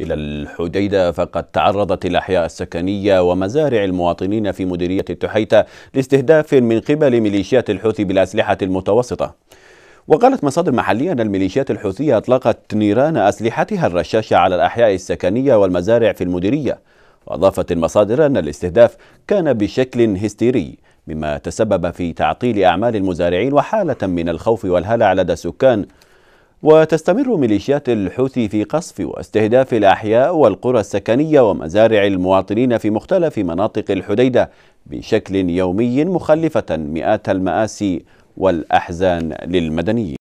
إلى الحديدة فقد تعرضت الأحياء السكنية ومزارع المواطنين في مديرية التحيتة لاستهداف من قبل ميليشيات الحوثي بالأسلحة المتوسطة وقالت مصادر محلية أن الميليشيات الحوثية أطلقت نيران أسلحتها الرشاشة على الأحياء السكنية والمزارع في المديرية وأضافت المصادر أن الاستهداف كان بشكل هستيري مما تسبب في تعطيل أعمال المزارعين وحالة من الخوف والهلع لدى السكان وتستمر ميليشيات الحوثي في قصف واستهداف الأحياء والقرى السكنية ومزارع المواطنين في مختلف مناطق الحديدة بشكل يومي مخلفة مئات المآسي والأحزان للمدنيين